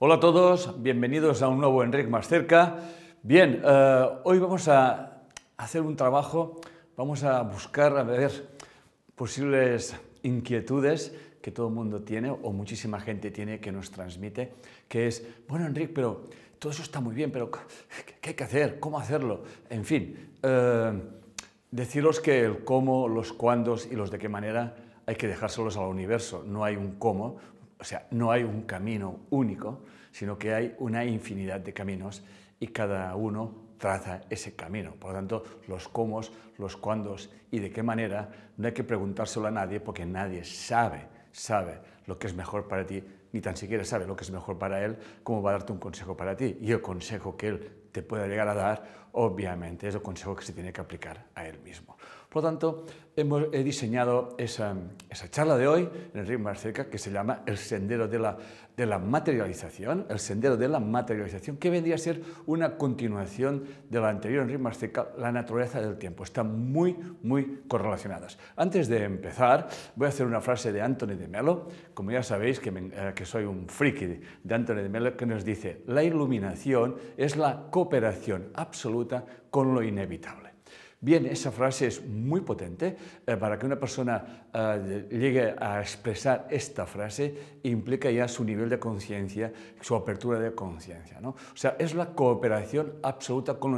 Hola a todos, bienvenidos a un nuevo Enric Más Cerca. Bien, eh, hoy vamos a hacer un trabajo, vamos a buscar, a ver posibles inquietudes que todo el mundo tiene o muchísima gente tiene que nos transmite, que es, bueno Enric, pero todo eso está muy bien, pero ¿qué hay que hacer? ¿Cómo hacerlo? En fin, eh, deciros que el cómo, los cuándos y los de qué manera hay que dejárselos al universo, no hay un cómo, o sea, no hay un camino único, sino que hay una infinidad de caminos y cada uno traza ese camino. Por lo tanto, los cómo, los cuándos y de qué manera no hay que preguntárselo a nadie porque nadie sabe, sabe lo que es mejor para ti, ni tan siquiera sabe lo que es mejor para él, cómo va a darte un consejo para ti. Y el consejo que él te pueda llegar a dar obviamente es el consejo que se tiene que aplicar a él mismo. Por lo tanto, hemos, he diseñado esa, charla de hoy en el ritmo más cerca que se llama el sendero de la, de la materialización, el sendero de la materialización, que vendría a ser una continuación de la anterior en ritmo más cerca, la naturaleza del tiempo. Están muy, muy correlacionadas. Antes de empezar, voy a hacer una frase de Anthony de Melo, como ya sabéis que, eh, que soy un friki de Anthony de Melo, que nos dice, la iluminación es la cooperación absoluta con lo inevitable. Bien, esa frase es muy potente eh, para que una persona Ah, llegue a expresar esta frase, implica ya su nivel de conciencia, su apertura de conciencia. ¿no? O sea, es la cooperación absoluta con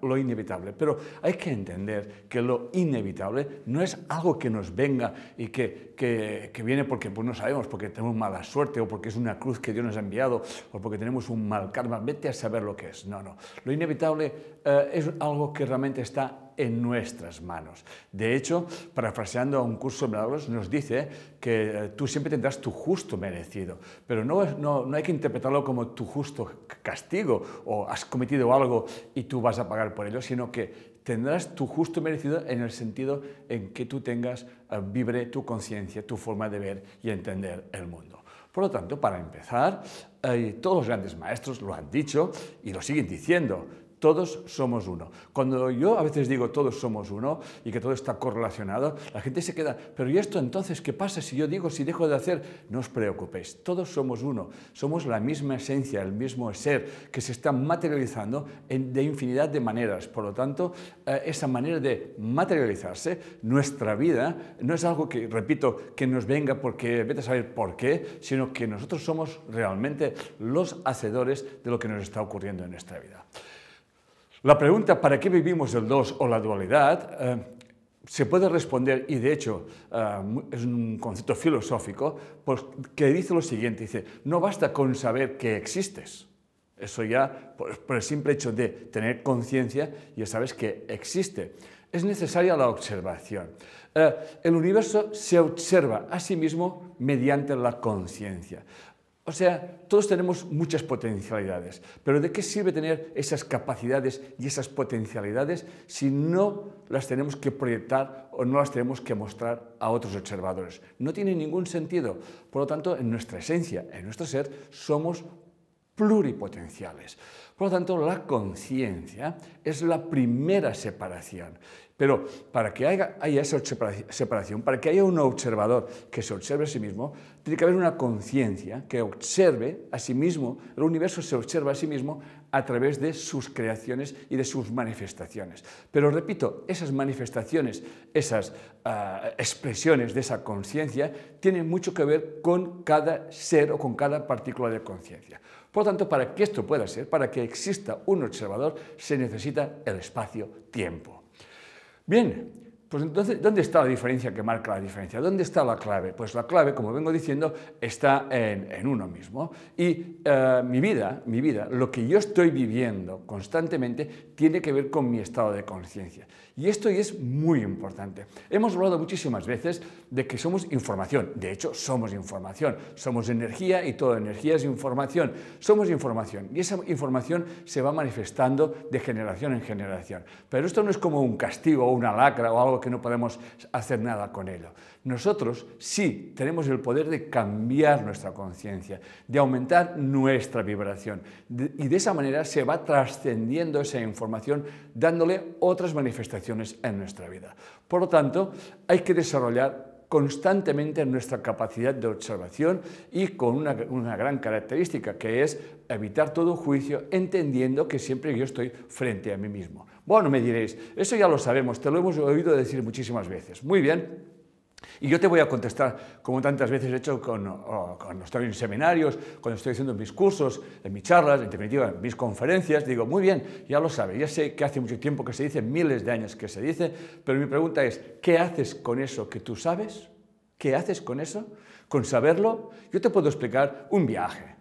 lo inevitable, Pero hay que entender que lo inevitable no es algo que nos venga y que, viene porque pues, no sabemos, porque tenemos mala suerte o porque es una cruz que Dios nos ha enviado o porque tenemos un mal karma. Vete a saber lo que es. No, no. Lo inevitable eh, es algo que realmente está en nuestras manos. De hecho, parafraseando a un curso nos dice que eh, tú siempre tendrás tu justo merecido, pero no, no, hay que interpretarlo como tu justo castigo o has cometido algo y tú vas a pagar por ello, sino que tendrás tu justo merecido en el sentido en que tú tengas eh, vibre tu conciencia, tu forma de ver y entender el mundo. Por lo tanto, para empezar, eh, todos los grandes maestros lo han dicho y lo siguen diciendo todos somos uno. Cuando yo a veces digo todos somos uno y que todo está correlacionado, la gente se queda, pero ¿y esto entonces qué pasa si yo digo, si dejo de hacer? No os preocupéis, todos somos uno, somos la misma esencia, el mismo ser que se está materializando de infinidad de maneras. Por lo tanto, eh, esa manera de materializarse, nuestra vida, no es algo que, repito, que nos venga porque vete a saber por qué, sino que nosotros somos realmente los hacedores de lo que nos está ocurriendo en nuestra vida. La pregunta ¿para qué vivimos el dos o la dualidad? Eh, se puede responder, y de hecho eh, es un concepto filosófico, pues, que dice lo siguiente, dice, no basta con saber que existes. Eso ya, por, el simple hecho de tener conciencia, ya sabes que existe. Es necesaria la observación. Eh, el universo se observa a sí mismo mediante la conciencia. O sea, todos tenemos muchas potencialidades, pero ¿de qué sirve tener esas capacidades y esas potencialidades si no las tenemos que proyectar o no las tenemos que mostrar a otros observadores? No tiene ningún sentido. Por lo tanto, en nuestra esencia, en nuestro ser, somos pluripotenciales. Por lo tanto, la conciencia es la primera separación pero para que haya, esa separación, para que haya un observador que se observe a sí mismo, tiene que haber una conciencia que observe a sí mismo, el universo se observa a sí mismo a través de sus creaciones y de sus manifestaciones. Pero repito, esas manifestaciones, esas ah, expresiones de esa conciencia tienen mucho que ver con cada ser o con cada partícula de conciencia. Por lo tanto, para que esto pueda ser, para que exista un observador, se necesita el espacio-tiempo. Bien, pues entonces, ¿dónde está la diferencia que marca la diferencia? ¿Dónde está la clave? Pues la clave, como vengo diciendo, está en, uno mismo. Y eh, mi vida, mi vida, lo que yo estoy viviendo constantemente, tiene que ver con mi estado de conciencia. Y esto es muy importante. Hemos hablado muchísimas veces de que somos información. De hecho, somos información. Somos energía y toda energía es información. Somos información. Y esa información se va manifestando de generación en generación. Pero esto no es como un castigo o una lacra o algo que no podemos hacer nada con ello. Nosotros sí tenemos el poder de cambiar nuestra conciencia, de aumentar nuestra vibración y de esa manera se va trascendiendo esa información dándole otras manifestaciones en nuestra vida. Por lo tanto, hay que desarrollar constantemente nuestra capacidad de observación y con una, gran característica que es evitar todo juicio entendiendo que siempre yo estoy frente a mí mismo. Bueno, me diréis, eso ya lo sabemos, te lo hemos oído decir muchísimas veces. Muy bien, y yo te voy a contestar, como tantas veces he hecho con, cuando estoy en seminarios, cuando estoy haciendo mis cursos, en mis charlas, en definitiva, en mis conferencias, digo, muy bien, ya lo sabes, ya sé que hace mucho tiempo que se dice, miles de años que se dice, pero mi pregunta es, ¿qué haces con eso que tú sabes? ¿Qué haces con eso? Con saberlo, yo te puedo explicar un viaje,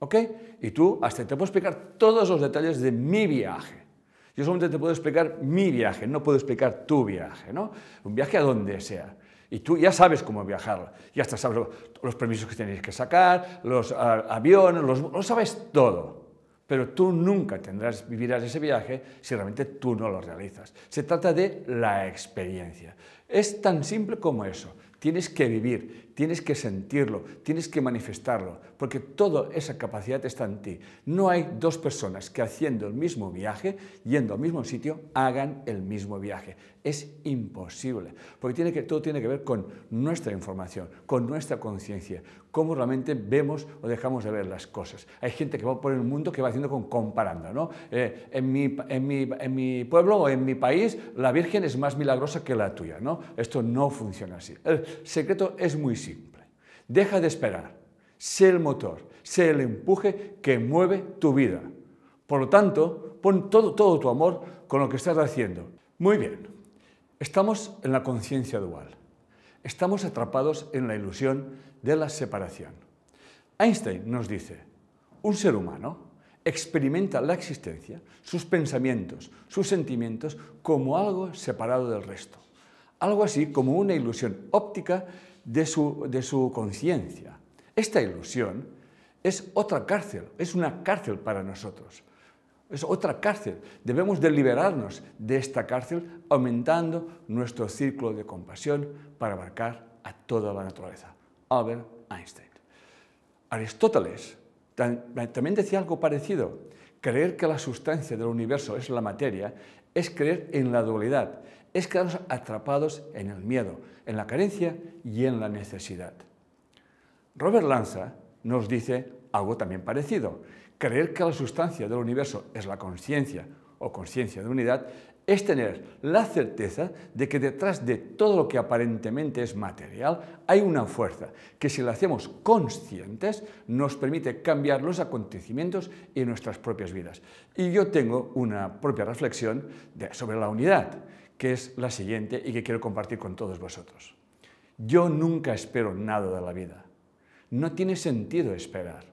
¿ok? Y tú hasta te puedo explicar todos los detalles de mi viaje. Yo solamente te puedo explicar mi viaje, no puedo explicar tu viaje, ¿no? Un viaje a donde sea. Y tú ya sabes cómo viajar, ya sabes los permisos que tenéis que sacar, los aviones, los, lo sabes todo. Pero tú nunca tendrás, vivirás ese viaje si realmente tú no lo realizas. Se trata de la experiencia. Es tan simple como eso. Tienes que vivir, tienes que sentirlo, tienes que manifestarlo, porque toda esa capacidad está en ti. No hay dos personas que haciendo el mismo viaje, yendo al mismo sitio, hagan el mismo viaje. Es imposible, porque todo tiene que ver con nuestra información, con nuestra conciencia, cómo realmente vemos o dejamos de ver las cosas. Hay gente que va por el mundo que va haciendo con comparando, ¿no? Eh, en, mi, pueblo o en mi país la Virgen es más milagrosa que la tuya, ¿no? Esto no funciona así. El secreto es muy simple Deja de esperar. Sé el motor, sé el empuje que mueve tu vida. Por lo tanto, pon todo tu amor con lo que estás haciendo. Muy bien, estamos en la conciencia dual. Estamos atrapados en la ilusión de la separación. Einstein nos dice, un ser humano experimenta la existencia, sus pensamientos, sus sentimientos, como algo separado del resto. Algo así como una ilusión óptica de su, conciencia. Esta ilusión es otra cárcel, es una cárcel para nosotros. Es otra cárcel. Debemos de liberarnos de esta cárcel aumentando nuestro círculo de compasión para abarcar a toda la naturaleza. Albert Einstein. Aristóteles también decía algo parecido. Creer que la sustancia del universo es la materia es creer en la dualidad es quedarnos atrapados en el miedo, en la carencia y en la necesidad. Robert Lanza nos dice algo también parecido. Creer que la sustancia del universo es la conciencia o conciencia de unidad es tener la certeza de que detrás de todo lo que aparentemente es material hay una fuerza que si la hacemos conscientes nos permite cambiar los acontecimientos y nuestras propias vidas. Y yo tengo una propia reflexión sobre la unidad, que es la siguiente y que quiero compartir con todos vosotros. Yo nunca espero nada de la vida. No tiene sentido esperar.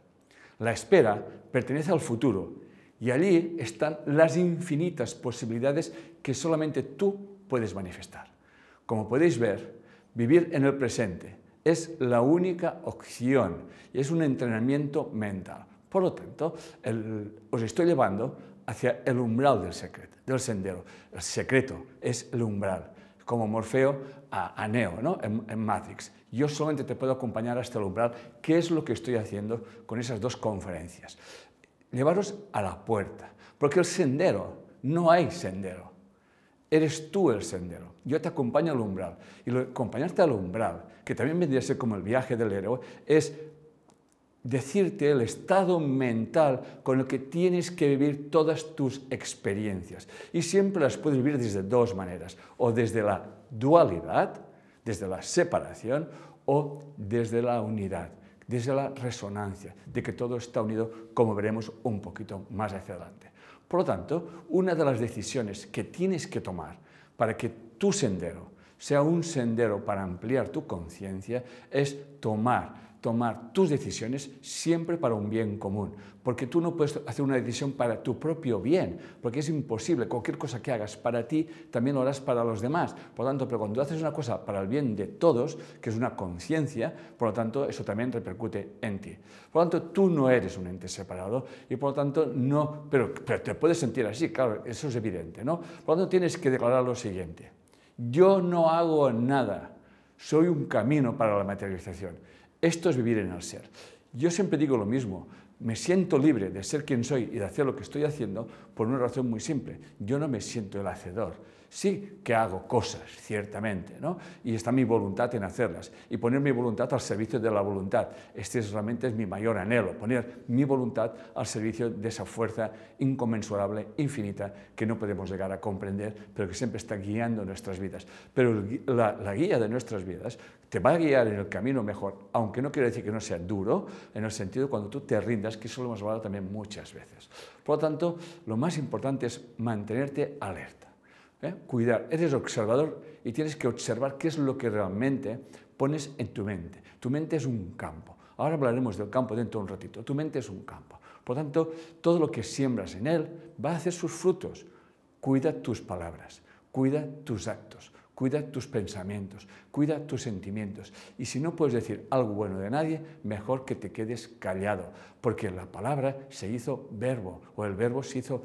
La espera pertenece al futuro y allí están las infinitas posibilidades que solamente tú puedes manifestar. Como podéis ver, vivir en el presente es la única opción y es un entrenamiento mental. Por lo tanto, os estoy llevando hacia el umbral del, secreto, del sendero. El secreto es el umbral, como Morfeo a, Neo en, Matrix. Yo solamente te puedo acompañar hasta el umbral, ¿Qué es lo que estoy haciendo con esas dos conferencias. Llevaros a la puerta, porque el sendero, no hay sendero. Eres tú el sendero. Yo te acompaño al umbral. Y acompañarte al umbral, que también vendría a ser como el viaje del héroe, es decirte el estado mental con el que tienes que vivir todas tus experiencias. Y siempre las puedes vivir desde dos maneras, o desde la dualidad, desde la separación, o desde la unidad, desde la resonancia, de que todo está unido, como veremos un poquito más hacia adelante. Por lo tanto, una de las decisiones que tienes que tomar para que tu sendero sea un sendero para ampliar tu conciencia es tomar tomar tus decisiones siempre para un bien común, porque tú no puedes hacer una decisión para tu propio bien, porque es imposible, cualquier cosa que hagas para ti también lo harás para los demás. Por lo tanto, pero cuando haces una cosa para el bien de todos, que es una conciencia, por lo tanto, eso también repercute en ti. Por lo tanto, tú no eres un ente separado y por lo tanto no, pero, pero te puedes sentir así, claro, eso es evidente, ¿no? Por lo tanto, tienes que declarar lo siguiente, yo no hago nada, soy un camino para la materialización. Esto es vivir en el ser. Yo siempre digo lo mismo, me siento libre de ser quien soy y de hacer lo que estoy haciendo por una razón muy simple. Yo no me siento el hacedor, Sí que hago cosas, ciertamente, ¿no? y está mi voluntad en hacerlas, y poner mi voluntad al servicio de la voluntad. Este es, realmente es mi mayor anhelo, poner mi voluntad al servicio de esa fuerza inconmensurable, infinita, que no podemos llegar a comprender, pero que siempre está guiando nuestras vidas. Pero la, guía de nuestras vidas te va a guiar en el camino mejor, aunque no quiero decir que no sea duro, en el sentido cuando tú te rindas, que eso lo hemos hablado también muchas veces. Por lo tanto, lo más importante es mantenerte alerta. ¿eh? cuidar. Eres observador y tienes que observar qué es lo que realmente pones en tu mente. Tu mente es un campo. Ahora hablaremos del campo dentro de un ratito. Tu mente es un campo. Por tanto, todo lo que siembras en él va a hacer sus frutos. Cuida tus palabras, cuida tus actos, cuida tus pensamientos, cuida tus sentimientos. Y si no puedes decir algo bueno de nadie, mejor que te quedes callado, porque la palabra se hizo verbo, o el verbo se hizo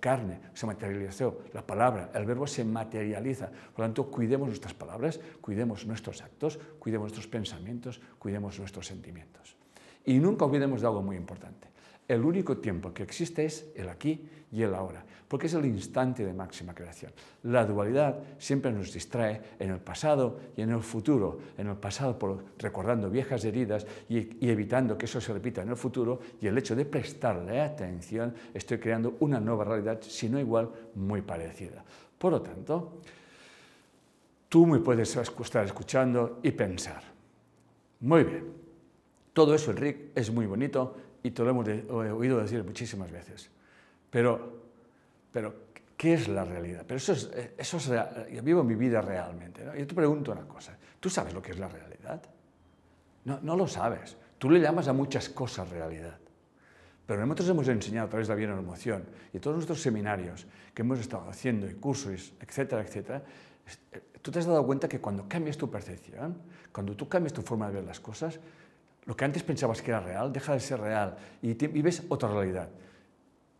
carne, se materializó, la palabra, el verbo se materializa. Por lo tanto, cuidemos nuestras palabras, cuidemos nuestros actos, cuidemos nuestros pensamientos, cuidemos nuestros sentimientos. Y nunca olvidemos de algo muy importante. El único tiempo que existe es el aquí y el ahora, porque es el instante de máxima creación. La dualidad siempre nos distrae en el pasado y en el futuro, en el pasado por, recordando viejas heridas y, evitando que eso se repita en el futuro, y el hecho de prestarle atención, estoy creando una nueva realidad, si no igual, muy parecida. Por lo tanto, tú me puedes estar escuchando y pensar. Muy bien, todo eso, Rick es muy bonito, y te lo hemos oído decir muchísimas veces. Pero, pero ¿qué es la realidad? Pero eso es, eso es yo vivo mi vida realmente. Yo te pregunto una cosa, ¿tú sabes lo que es la realidad? No, no lo sabes. Tú le llamas a muchas cosas realidad. Pero nosotros hemos enseñado a través de la bien emoción y todos nuestros seminarios que hemos estado haciendo y cursos, etcétera, etcétera, eh, tú te has dado cuenta que cuando cambias tu percepción, cuando tú cambias tu forma de ver las cosas, lo que antes pensabas que era real deja de ser real y, vives otra realidad.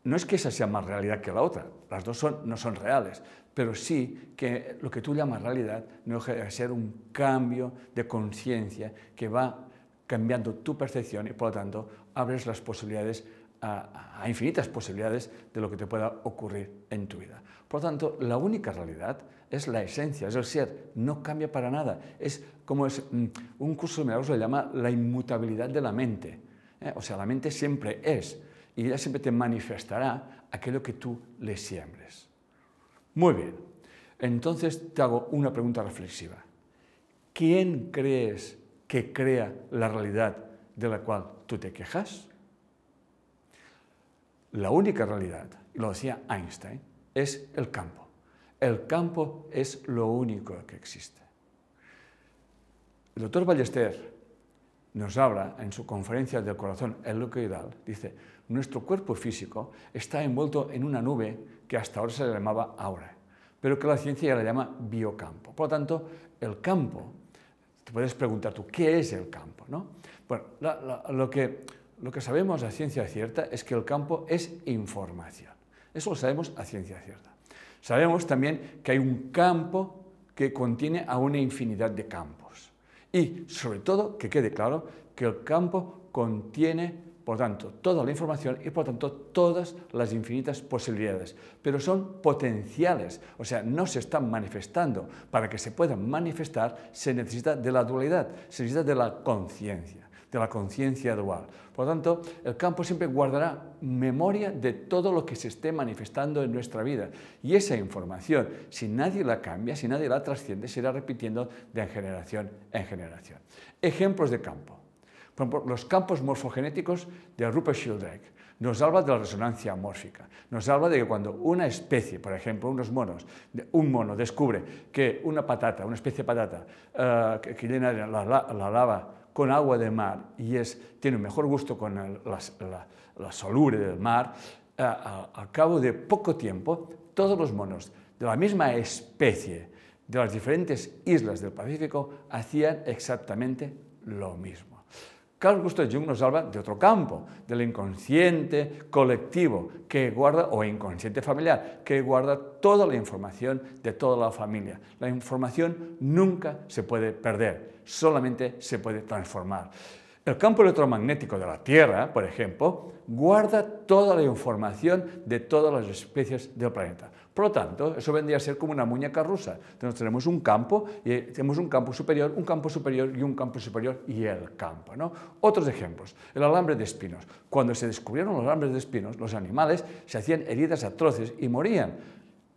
No es que esa sea más realidad que la otra, las dos no son reales, pero sí que lo que tú llamas realidad no deja de ser un cambio de conciencia que va cambiando tu percepción y por lo tanto abres las posibilidades a, infinitas posibilidades de lo que te pueda ocurrir en tu vida. Por lo tanto, la única realidad es la esencia, es el ser, no cambia para nada. Es como es, mm, un curso de milagros le llama la inmutabilidad de la mente. ¿eh? O sea, la mente siempre es y ella siempre te manifestará aquello que tú le siembres. Muy bien, entonces te hago una pregunta reflexiva. ¿Quién crees que crea la realidad de la cual tú te quejas? La única realidad, lo decía Einstein, es el campo. El campo es lo único que existe. El doctor Ballester nos habla en su conferencia del corazón helicoidal, dice, nuestro cuerpo físico está envuelto en una nube que hasta ahora se le llamaba aura, pero que la ciencia ya la llama biocampo. Por lo tanto, el campo, te puedes preguntar tú, ¿qué es el campo? No? Bueno, lo que lo que sabemos a ciencia cierta es que el campo es información. Eso lo sabemos a ciencia cierta. Sabemos también que hay un campo que contiene a una infinidad de campos. Y sobre todo, que quede claro, que el campo contiene, por tanto, toda la información y por tanto todas las infinitas posibilidades. Pero son potenciales, o sea, no se están manifestando. Para que se puedan manifestar se necesita de la dualidad, se necesita de la conciencia de la conciencia dual. Por lo tanto, el campo siempre guardará memoria de todo lo que se esté manifestando en nuestra vida. Y esa información, si nadie la cambia, si nadie la trasciende, se irá repitiendo de generación en generación. Ejemplos de campo. Por ejemplo, los campos morfogenéticos de Rupert Sheldrake nos habla de la resonancia mórfica, nos habla de que cuando una especie, por ejemplo, unos monos, un mono descubre que una patata, una especie de patata, eh, que, llena la lava con agua de mar y es, tiene mejor gusto con la, la, del mar, a, cabo de poco tiempo, todos los monos de la misma especie de las diferentes islas del Pacífico hacían exactamente lo mismo. Carl Gustav Jung nos habla de otro campo, del inconsciente colectivo que guarda, o inconsciente familiar, que guarda toda la información de toda la familia. La información nunca se puede perder, solamente se puede transformar. El campo electromagnético de la Tierra, por ejemplo, guarda toda la información de todas las especies del planeta. Por lo tanto, eso vendría a ser como una muñeca rusa. Entonces tenemos un campo, y eh, tenemos un campo superior, un campo superior y un campo superior y el campo. ¿no? Otros ejemplos, el alambre de espinos. Cuando se descubrieron los alambres de espinos, los animales se hacían heridas atroces y morían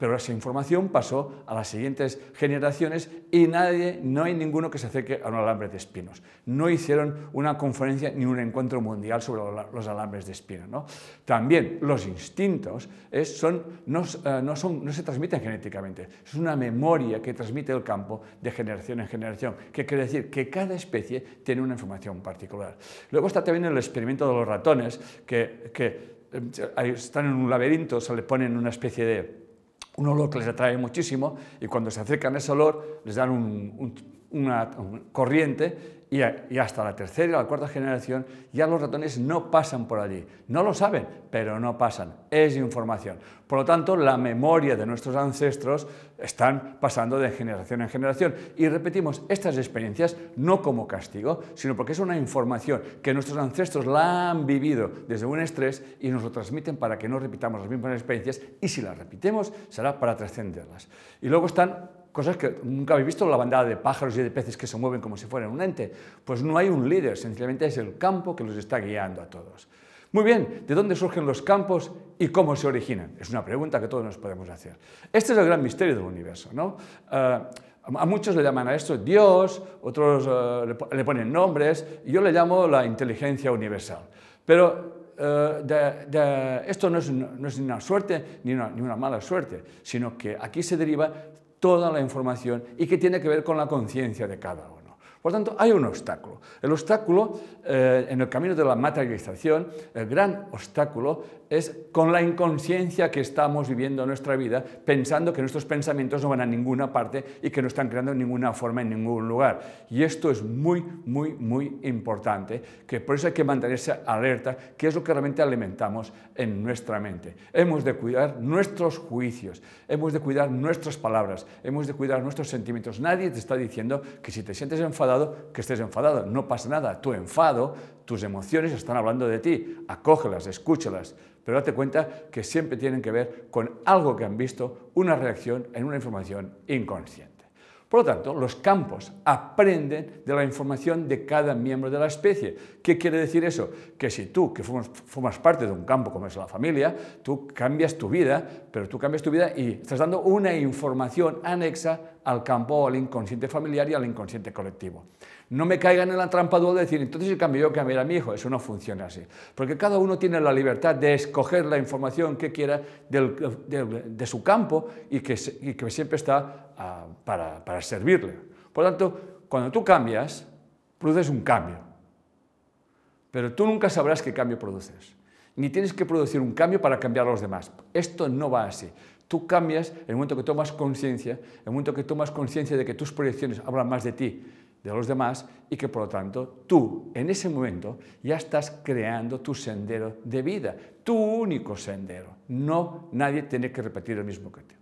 pero esa información pasó a las siguientes generaciones y nadie, no hay ninguno que se acerque a un alambre de espinos. No hicieron una conferencia ni un encuentro mundial sobre los alambres de espinos. También los instintos eh, eh, son, no, se transmiten genéticamente, es una memoria que transmite el campo de generación en generación, que quiere decir que cada especie tiene una información particular. Luego está también el experimento de los ratones, que, eh, están en un laberinto, se le pone una especie de un olor que les atrae muchísimo y cuando se acercan a ese olor les dan un, un una corriente y, hasta la tercera y la cuarta generación ya los ratones no pasan por allí. No lo saben, pero no pasan. Es información. Por lo tanto, la memoria de nuestros ancestros están pasando de generación en generación. Y repetimos estas experiencias no como castigo, sino porque es una información que nuestros ancestros la han vivido desde un estrés y nos lo transmiten para que no repitamos las mismas experiencias y si las repitemos será para trascenderlas. Y luego están cosas que nunca habéis visto, la bandada de pájaros y de peces que se mueven como si fueran un ente. Pues no hay un líder, sencillamente es el campo que los está guiando a todos. Muy bien, ¿de dónde surgen los campos y cómo se originan? Es una pregunta que todos nos podemos hacer. Este es el gran misterio del universo, ¿no? Eh, a muchos le llaman a esto Dios, otros eh, le ponen nombres, y yo le llamo la inteligencia universal. Pero eh, esto no es, no es, una suerte ni una, ni una mala suerte, sino que aquí se deriva toda la información y que tiene que ver con la conciencia de cada uno. Por tanto, hay un obstáculo. El obstáculo eh, en el camino de la materialización, el gran obstáculo es con la inconsciencia que estamos viviendo nuestra vida, pensando que nuestros pensamientos no van a ninguna parte y que no están creando ninguna forma en ningún lugar. Y esto es muy, muy, muy importante, que por eso hay que mantenerse alerta, que es lo que realmente alimentamos en nuestra mente. Hemos de cuidar nuestros juicios, hemos de cuidar nuestras palabras, hemos de cuidar nuestros sentimientos. Nadie te está diciendo que si te sientes enfadado, que estés enfadado. No pasa nada. Tu enfado, tus emociones están hablando de ti, acógelas, escúchelas, pero date cuenta que siempre tienen que ver con algo que han visto, una reacción en una información inconsciente. Por lo tanto, los campos aprenden de la información de cada miembro de la especie. ¿Qué quiere decir eso? Que si tú, que formas, formas, parte de un campo como es la familia, tú cambias tu vida, pero tú cambias tu vida y estás dando una información anexa al campo, al inconsciente familiar y al inconsciente colectivo. No me caigan en la trampa dual de decir, entonces el cambio yo, cambiaré a mi hijo. Eso no funciona así. Porque cada uno tiene la libertad de escoger la información que quiera de, su campo y que, siempre está ah, para, para servirle. Por lo tanto, cuando tú cambias, produces un cambio. Pero tú nunca sabrás qué cambio produces. Ni tienes que producir un cambio para cambiar a los demás. Esto no va así. Tú cambias en el momento que tomas conciencia, en el momento que tomas conciencia de que tus proyecciones hablan más de ti, de los demás, y que por lo tanto tú en ese momento ya estás creando tu sendero de vida, tu único sendero. No nadie tiene que repetir el mismo que tú.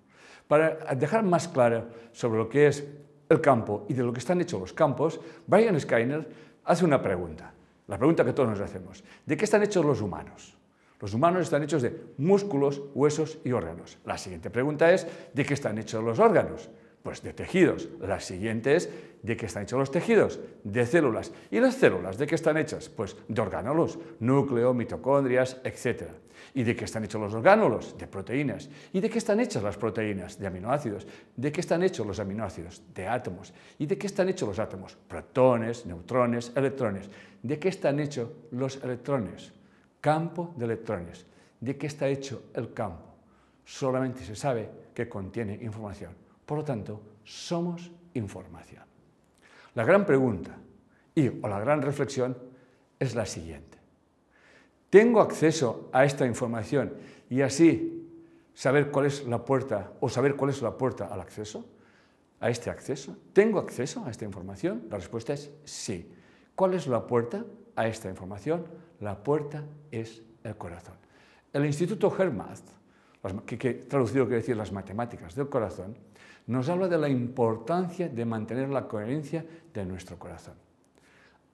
Para dejar más claro sobre lo que es el campo y de lo que están hechos los campos, Brian Skyner hace una pregunta, la pregunta que todos nos hacemos, ¿de qué están hechos los humanos? Los humanos están hechos de músculos, huesos y órganos. La siguiente pregunta es, ¿de qué están hechos los órganos? Pues de tejidos. La siguiente es, ¿de qué están hechos los tejidos? De células. ¿Y las células de qué están hechas? Pues de orgánulos, núcleo, mitocondrias, etc. ¿Y de qué están hechos los orgánulos? De proteínas. ¿Y de qué están hechas las proteínas? De aminoácidos. ¿De qué están hechos los aminoácidos? De átomos. ¿Y de qué están hechos los átomos? Protones, neutrones, electrones. ¿De qué están hechos los electrones? campo de electrones. ¿De qué está hecho el campo? Solamente se sabe que contiene información. Por lo tanto, somos información. La gran pregunta y o la gran reflexión es la siguiente. ¿Tengo acceso a esta información y así saber cuál es la puerta o saber cuál es la puerta al acceso? ¿A este acceso? ¿Tengo acceso a esta información? La respuesta es sí. ¿Cuál es la puerta? a esta información, la puerta es el corazón. El Instituto Hermath, que, que traducido quiere decir las matemáticas del corazón, nos habla de la importancia de mantener la coherencia de nuestro corazón.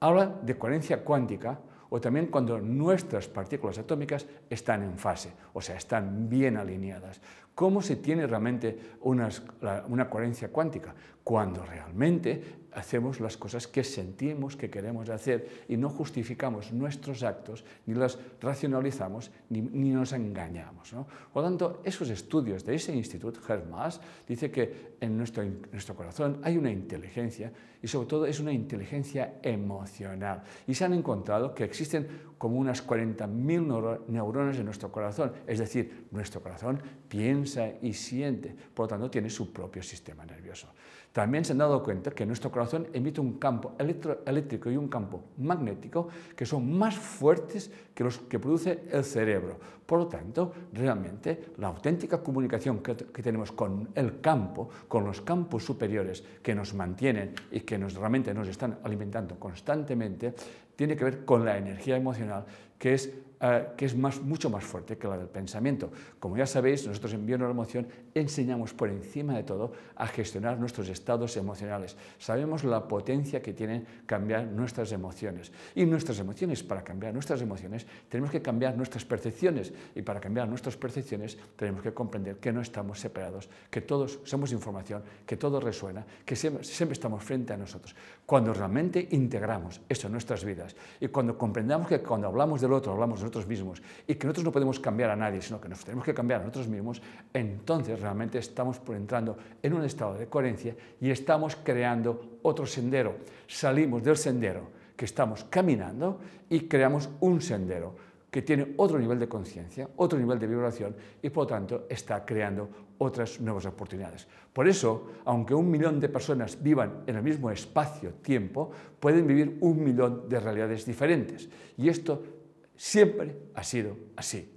Habla de coherencia cuántica o también cuando nuestras partículas atómicas están en fase, o sea, están bien alineadas, ¿Cómo se tiene realmente una coherencia cuántica? Cuando realmente hacemos las cosas que sentimos que queremos hacer y no justificamos nuestros actos, ni las racionalizamos, ni, nos engañamos. ¿no? Por lo tanto, esos estudios de ese instituto, Hermas, dice que en nuestro, en nuestro corazón hay una inteligencia y sobre todo es una inteligencia emocional. Y se han encontrado que existen como unas 40.000 neuronas en nuestro corazón, es decir, nuestro corazón piensa, y siente, por lo tanto tiene su propio sistema nervioso. También se han dado cuenta que nuestro corazón emite un campo eléctrico y un campo magnético que son más fuertes que los que produce el cerebro. Por lo tanto, realmente la auténtica comunicación que, tenemos con el campo, con los campos superiores que nos mantienen y que nos, realmente nos están alimentando constantemente, tiene que ver con la energía emocional, que es eh, que es mucho más fuerte que la del pensamiento. Como ya sabéis, nosotros la Emoción enseñamos por encima de todo a gestionar nuestros estados emocionales. Sabemos la potencia que tienen cambiar nuestras emociones. Y nuestras emociones, para cambiar nuestras emociones, tenemos que cambiar nuestras percepciones. Y para cambiar nuestras percepciones, tenemos que comprender que no estamos separados, que todos somos información, que todo resuena, que siempre, estamos frente a nosotros. Cuando realmente integramos eso en nuestras vidas y cuando comprendamos que cuando hablamos del otro, hablamos de nosotros mismos y que nosotros no podemos cambiar a nadie, sino que nos tenemos que cambiar a nosotros mismos, entonces realmente estamos entrando en un estado de coherencia y estamos creando otro sendero. Salimos del sendero que estamos caminando y creamos un sendero que tiene otro nivel de conciencia, otro nivel de vibración y por lo tanto está creando otras nuevas oportunidades. Por eso, aunque un millón de personas vivan en el mismo espacio-tiempo, pueden vivir un millón de realidades diferentes. Y esto siempre ha sido así.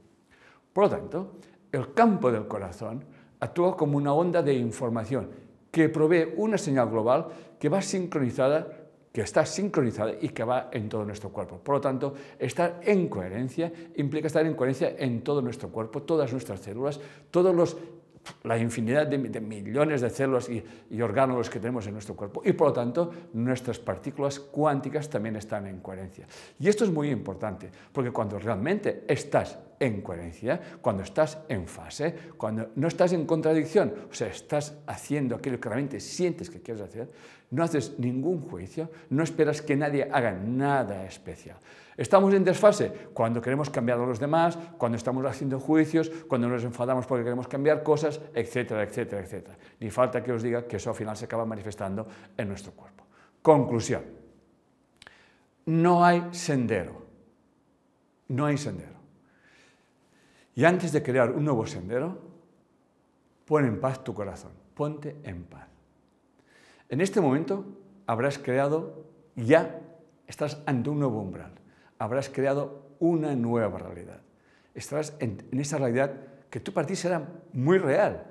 Por lo tanto, el campo del corazón actúa como una onda de información que provee una señal global que va sincronizada que está sincronizada y que va en todo nuestro cuerpo. Por lo tanto, estar en coherencia implica estar en coherencia en todo nuestro cuerpo, todas nuestras células, todos los la infinidad de, millones de células y, órganos que tenemos en nuestro cuerpo. Y por lo tanto, nuestras partículas cuánticas también están en coherencia. Y esto es muy importante, porque cuando realmente estás en coherencia, cuando estás en fase, cuando no estás en contradicción, o sea, estás haciendo aquello que realmente sientes que quieres hacer, no haces ningún juicio, no esperas que nadie haga nada especial. Estamos en desfase cuando queremos cambiar a los demás, cuando estamos haciendo juicios, cuando nos enfadamos porque queremos cambiar cosas, etcétera, etcétera, etcétera. Ni falta que os diga que eso al final se acaba manifestando en nuestro cuerpo. Conclusión. No hay sendero. No hay sendero. Y antes de crear un nuevo sendero, pon en paz tu corazón. Ponte en paz. En este momento habrás creado ya, estás ante un nuevo umbral, habrás creado una nueva realidad. Estarás en, esa realidad que tú para ti será muy real,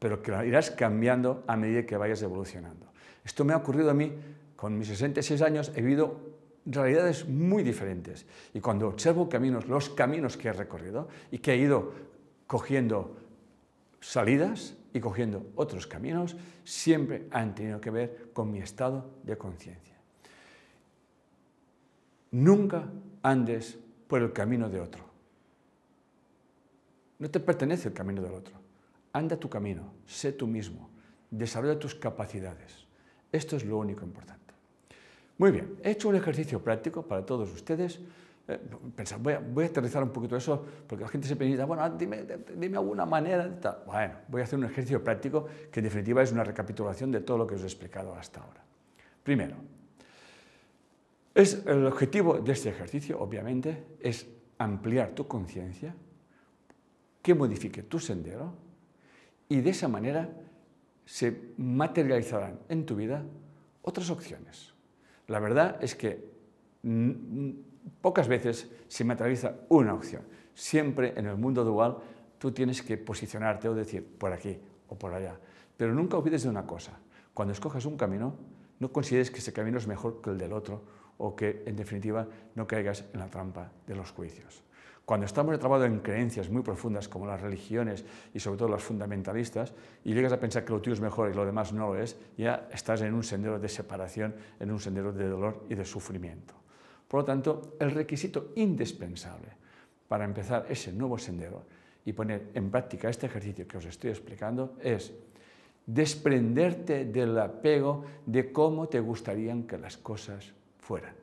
pero que la irás cambiando a medida que vayas evolucionando. Esto me ha ocurrido a mí, con mis 66 años he vivido realidades muy diferentes y cuando observo caminos, los caminos que he recorrido y que he ido cogiendo salidas, y cogiendo otros caminos, siempre han tenido que ver con mi estado de conciencia. Nunca andes por el camino de otro. No te pertenece el camino del otro. Anda tu camino, sé tú mismo, desarrolla tus capacidades. Esto es lo único importante. Muy bien, he hecho un ejercicio práctico para todos ustedes eh, pensar, voy a, voy a aterrizar un poquito eso, porque la gente se pregunta, bueno, dime, dime alguna manera. Bueno, voy a hacer un ejercicio práctico que en definitiva es una recapitulación de todo lo que os he explicado hasta ahora. Primero, es, el objetivo de este ejercicio, obviamente, es ampliar tu conciencia, que modifique tu sendero, y de esa manera se materializarán en tu vida otras opciones. La verdad es que pocas veces se materializa una opción. Siempre en el mundo dual tú tienes que posicionarte o decir por aquí o por allá. Pero nunca olvides de una cosa. Cuando escojas un camino, no consideres que ese camino es mejor que el del otro o que, en definitiva, no caigas en la trampa de los juicios. Cuando estamos atrapados en creencias muy profundas como las religiones y sobre todo las fundamentalistas y llegas a pensar que lo tuyo es mejor y lo demás no lo es, ya estás en un sendero de separación, en un sendero de dolor y de sufrimiento. Por lo tanto, el requisito indispensable para empezar ese nuevo sendero y poner en práctica este ejercicio que os estoy explicando es desprenderte del apego de cómo te gustarían que las cosas fueran.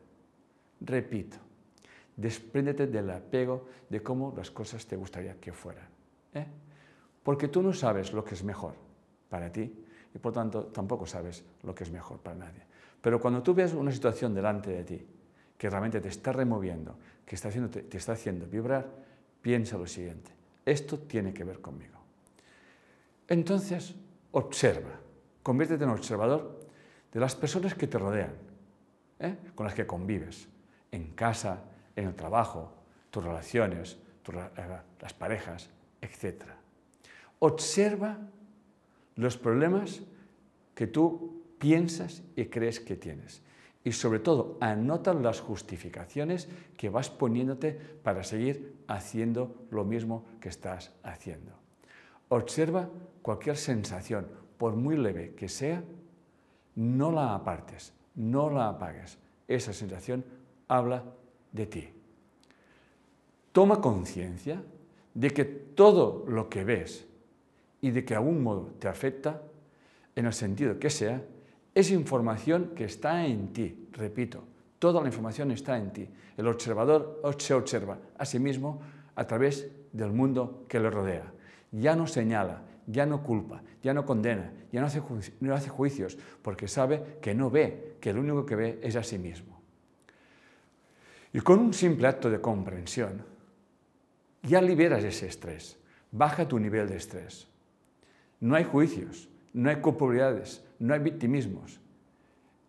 Repito, despréndete del apego de cómo las cosas te gustaría que fueran. ¿eh? Porque tú no sabes lo que es mejor para ti y por tanto tampoco sabes lo que es mejor para nadie. Pero cuando tú ves una situación delante de ti que realmente te está removiendo, que te, está haciendo vibrar, piensa lo siguiente, esto tiene que ver conmigo. Entonces, observa, conviértete en observador de las personas que te rodean, ¿eh? con las que convives, en casa, en el trabajo, tus relaciones, eh, las parejas, etc. Observa los problemas que tú piensas y crees que tienes y sobre todo anota las justificaciones que vas poniéndote para seguir haciendo lo mismo que estás haciendo. Observa cualquier sensación, por muy leve que sea, no la apartes, no la apagues. Esa sensación habla de ti. Toma conciencia de que todo lo que ves y de que a algún modo te afecta, en el sentido que sea, es información que está en ti, repito, toda la información está en ti. El observador se observa a sí mismo a través del mundo que le rodea. Ya no señala, ya no culpa, ya no condena, ya no hace, no hace juicios, porque sabe que no ve, que lo único que ve es a sí mismo. Y con un simple acto de comprensión, ya liberas ese estrés, baja tu nivel de estrés. No hay juicios, no hay culpabilidades, no hay victimismos.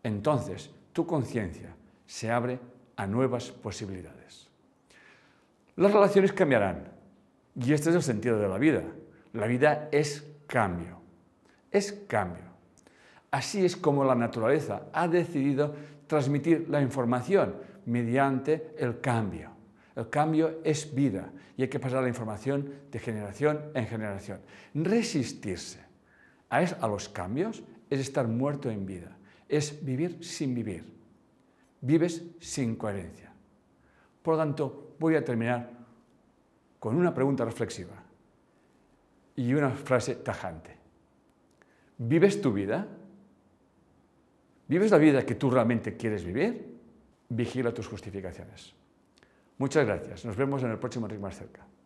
Entonces, tu conciencia se abre a nuevas posibilidades. Las relaciones cambiarán y este es el sentido de la vida. La vida es cambio, es cambio. Así es como la naturaleza ha decidido transmitir la información mediante el cambio. El cambio es vida y hay que pasar la información de generación en generación. Resistirse a, los cambios es estar muerto en vida, es vivir sin vivir. Vives sin coherencia. Por lo tanto, voy a terminar con una pregunta reflexiva y una frase tajante. ¿Vives tu vida? ¿Vives la vida que tú realmente quieres vivir? Vigila tus justificaciones. Muchas gracias. Nos vemos en el próximo Ritmo Más Cerca.